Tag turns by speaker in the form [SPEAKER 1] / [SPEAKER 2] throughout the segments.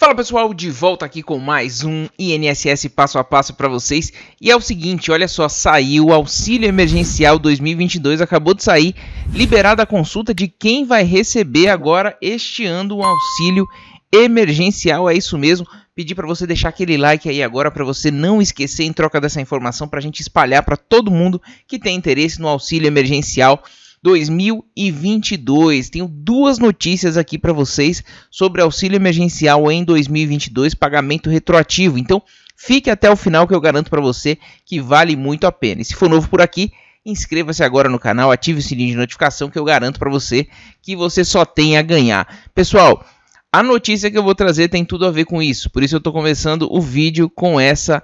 [SPEAKER 1] Fala pessoal, de volta aqui com mais um INSS passo a passo para vocês. E é o seguinte, olha só, saiu o auxílio emergencial 2022, acabou de sair, liberada a consulta de quem vai receber agora este ano o auxílio emergencial, é isso mesmo. Pedir para você deixar aquele like aí agora para você não esquecer em troca dessa informação para a gente espalhar para todo mundo que tem interesse no auxílio emergencial 2022. Tenho duas notícias aqui para vocês sobre auxílio emergencial em 2022, pagamento retroativo. Então, fique até o final que eu garanto para você que vale muito a pena. E se for novo por aqui, inscreva-se agora no canal, ative o sininho de notificação que eu garanto para você que você só tem a ganhar. Pessoal, a notícia que eu vou trazer tem tudo a ver com isso, por isso eu estou começando o vídeo com essa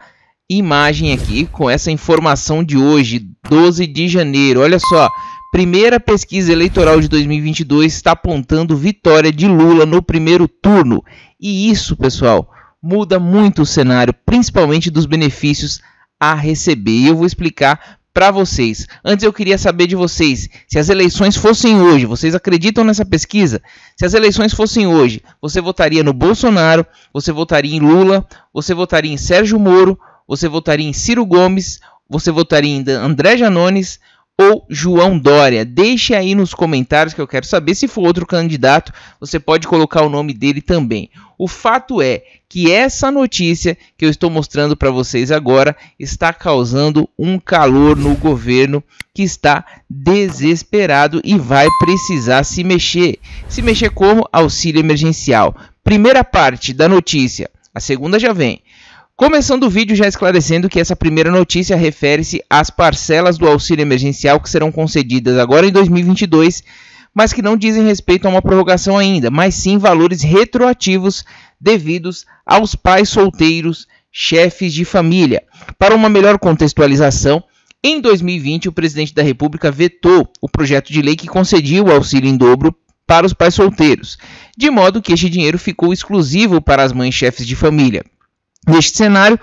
[SPEAKER 1] imagem aqui, com essa informação de hoje, 12 de janeiro. Olha só, Primeira pesquisa eleitoral de 2022 está apontando vitória de Lula no primeiro turno. E isso, pessoal, muda muito o cenário, principalmente dos benefícios a receber. E eu vou explicar para vocês. Antes eu queria saber de vocês, se as eleições fossem hoje, vocês acreditam nessa pesquisa? Se as eleições fossem hoje, você votaria no Bolsonaro, você votaria em Lula, você votaria em Sérgio Moro, você votaria em Ciro Gomes, você votaria em André Janones, ou João Dória? Deixe aí nos comentários que eu quero saber. Se for outro candidato, você pode colocar o nome dele também. O fato é que essa notícia que eu estou mostrando para vocês agora está causando um calor no governo que está desesperado e vai precisar se mexer. Se mexer como auxílio emergencial. Primeira parte da notícia, a segunda já vem. Começando o vídeo já esclarecendo que essa primeira notícia refere-se às parcelas do auxílio emergencial que serão concedidas agora em 2022, mas que não dizem respeito a uma prorrogação ainda, mas sim valores retroativos devidos aos pais solteiros, chefes de família. Para uma melhor contextualização, em 2020 o presidente da República vetou o projeto de lei que concedia o auxílio em dobro para os pais solteiros, de modo que este dinheiro ficou exclusivo para as mães chefes de família. Neste cenário,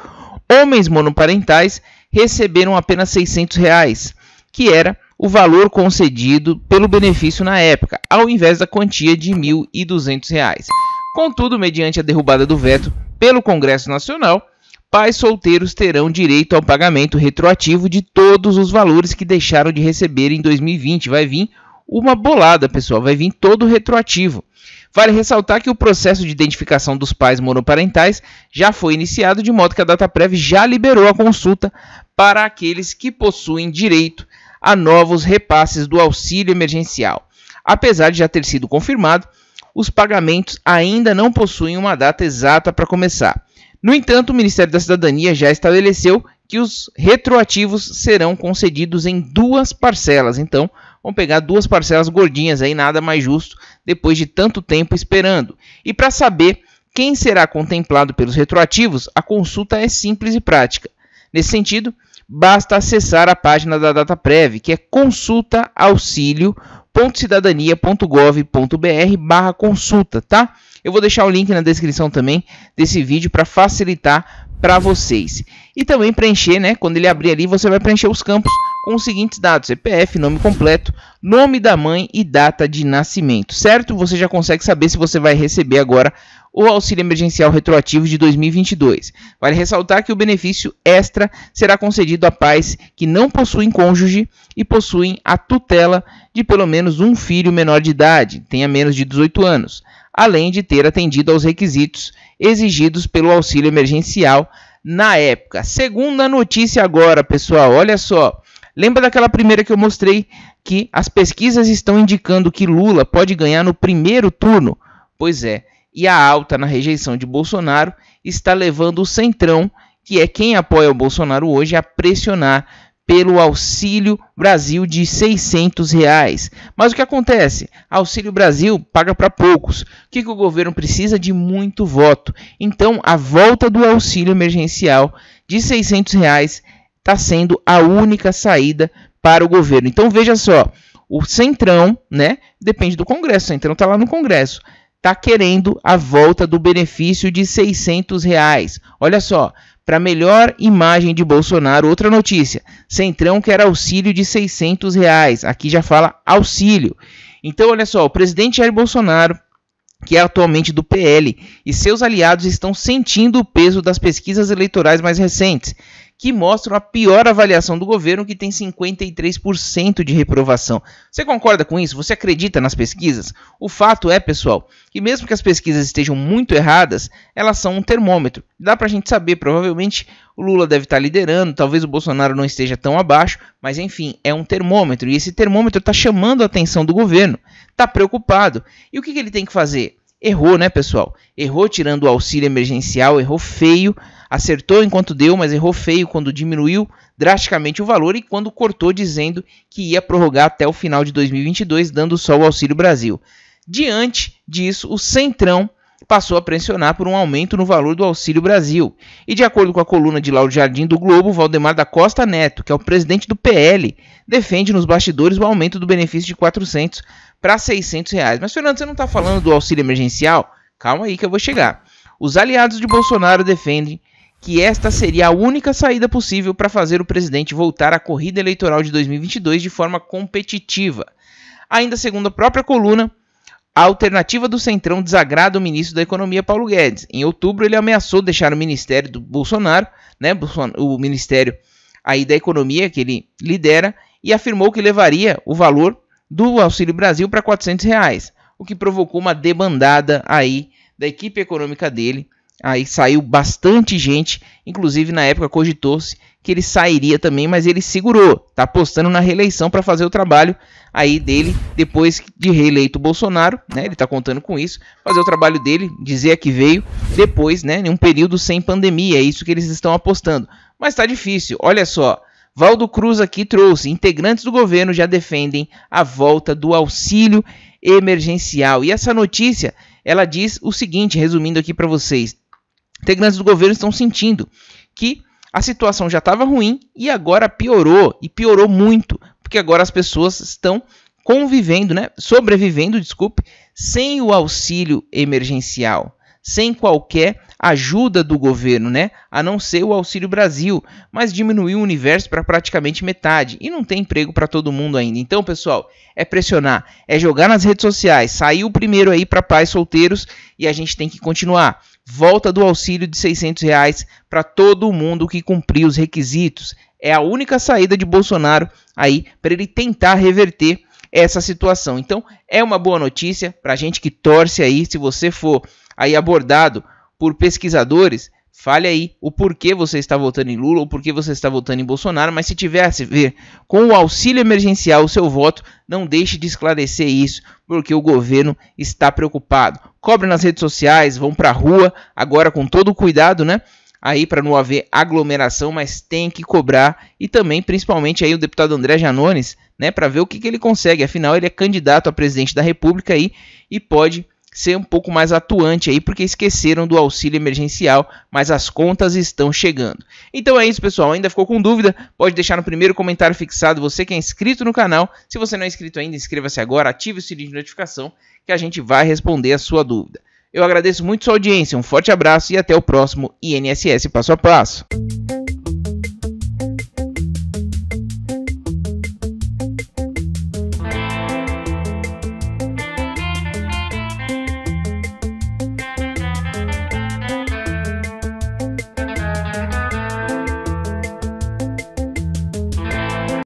[SPEAKER 1] homens monoparentais receberam apenas R$ 600, reais, que era o valor concedido pelo benefício na época, ao invés da quantia de R$ 1.200. Contudo, mediante a derrubada do veto pelo Congresso Nacional, pais solteiros terão direito ao pagamento retroativo de todos os valores que deixaram de receber em 2020. Vai vir uma bolada, pessoal, vai vir todo retroativo. Vale ressaltar que o processo de identificação dos pais monoparentais já foi iniciado, de modo que a DataPrev já liberou a consulta para aqueles que possuem direito a novos repasses do auxílio emergencial. Apesar de já ter sido confirmado, os pagamentos ainda não possuem uma data exata para começar. No entanto, o Ministério da Cidadania já estabeleceu que os retroativos serão concedidos em duas parcelas. Então, Vamos pegar duas parcelas gordinhas aí, nada mais justo, depois de tanto tempo esperando. E para saber quem será contemplado pelos retroativos, a consulta é simples e prática. Nesse sentido, basta acessar a página da Data Prévia que é consultaauxilio.cidadania.gov.br barra consulta, tá? Eu vou deixar o link na descrição também desse vídeo para facilitar para vocês. E também preencher, né? Quando ele abrir ali, você vai preencher os campos com os seguintes dados: CPF, nome completo, nome da mãe e data de nascimento, certo? Você já consegue saber se você vai receber agora o auxílio emergencial retroativo de 2022. Vale ressaltar que o benefício extra será concedido a pais que não possuem cônjuge e possuem a tutela de pelo menos um filho menor de idade, tenha menos de 18 anos, além de ter atendido aos requisitos exigidos pelo auxílio emergencial na época. Segunda notícia agora, pessoal, olha só. Lembra daquela primeira que eu mostrei que as pesquisas estão indicando que Lula pode ganhar no primeiro turno? Pois é, e a alta na rejeição de Bolsonaro está levando o Centrão, que é quem apoia o Bolsonaro hoje, a pressionar pelo Auxílio Brasil de 600 reais. Mas o que acontece? Auxílio Brasil paga para poucos. O que, que o governo precisa? De muito voto. Então, a volta do auxílio emergencial de 600 reais está sendo a única saída para o governo. Então veja só, o Centrão, né, depende do Congresso, o Centrão está lá no Congresso, está querendo a volta do benefício de 600 reais. Olha só, para melhor imagem de Bolsonaro, outra notícia, Centrão quer auxílio de 600 reais, aqui já fala auxílio. Então olha só, o presidente Jair Bolsonaro que é atualmente do PL, e seus aliados estão sentindo o peso das pesquisas eleitorais mais recentes, que mostram a pior avaliação do governo, que tem 53% de reprovação. Você concorda com isso? Você acredita nas pesquisas? O fato é, pessoal, que mesmo que as pesquisas estejam muito erradas, elas são um termômetro. Dá pra gente saber, provavelmente o Lula deve estar tá liderando, talvez o Bolsonaro não esteja tão abaixo, mas enfim, é um termômetro e esse termômetro está chamando a atenção do governo, está preocupado. E o que, que ele tem que fazer? errou, né, pessoal? Errou tirando o auxílio emergencial, errou feio, acertou enquanto deu, mas errou feio quando diminuiu drasticamente o valor e quando cortou dizendo que ia prorrogar até o final de 2022, dando só o Auxílio Brasil. Diante disso, o Centrão passou a pressionar por um aumento no valor do Auxílio Brasil. E de acordo com a coluna de Lauro Jardim do Globo, Valdemar da Costa Neto, que é o presidente do PL, defende nos bastidores o aumento do benefício de 400 para 600 reais. Mas Fernando, você não está falando do auxílio emergencial? Calma aí que eu vou chegar. Os aliados de Bolsonaro defendem que esta seria a única saída possível para fazer o presidente voltar à corrida eleitoral de 2022 de forma competitiva. Ainda segundo a própria coluna, a alternativa do Centrão desagrada o ministro da Economia, Paulo Guedes. Em outubro, ele ameaçou deixar o ministério do Bolsonaro, né, o ministério aí da Economia que ele lidera, e afirmou que levaria o valor do Auxílio Brasil para R$ 400, reais, o que provocou uma debandada aí da equipe econômica dele Aí saiu bastante gente, inclusive na época cogitou-se que ele sairia também, mas ele segurou, tá apostando na reeleição para fazer o trabalho aí dele depois de reeleito Bolsonaro, né? Ele tá contando com isso, fazer o trabalho dele, dizer que veio depois, né, em um período sem pandemia, é isso que eles estão apostando. Mas tá difícil. Olha só, Valdo Cruz aqui trouxe: integrantes do governo já defendem a volta do auxílio emergencial. E essa notícia, ela diz o seguinte, resumindo aqui para vocês: integrantes do governo estão sentindo que a situação já estava ruim e agora piorou e piorou muito, porque agora as pessoas estão convivendo, né, sobrevivendo, desculpe, sem o auxílio emergencial, sem qualquer ajuda do governo, né, a não ser o Auxílio Brasil, mas diminuiu o universo para praticamente metade e não tem emprego para todo mundo ainda. Então, pessoal, é pressionar, é jogar nas redes sociais, saiu primeiro aí para pais solteiros e a gente tem que continuar volta do auxílio de 600 reais para todo mundo que cumpriu os requisitos. É a única saída de Bolsonaro aí para ele tentar reverter essa situação. Então, é uma boa notícia para a gente que torce aí, se você for aí abordado por pesquisadores, Fale aí o porquê você está votando em Lula ou porquê você está votando em Bolsonaro, mas se tiver a ver com o auxílio emergencial o seu voto, não deixe de esclarecer isso, porque o governo está preocupado. Cobre nas redes sociais, vão para a rua, agora com todo o cuidado, né? Aí para não haver aglomeração, mas tem que cobrar e também, principalmente aí o deputado André Janones, né, para ver o que, que ele consegue. Afinal, ele é candidato a presidente da República aí e pode ser um pouco mais atuante aí, porque esqueceram do auxílio emergencial, mas as contas estão chegando. Então é isso, pessoal. Ainda ficou com dúvida? Pode deixar no primeiro comentário fixado você que é inscrito no canal. Se você não é inscrito ainda, inscreva-se agora, ative o sininho de notificação que a gente vai responder a sua dúvida. Eu agradeço muito sua audiência, um forte abraço e até o próximo INSS Passo a Passo.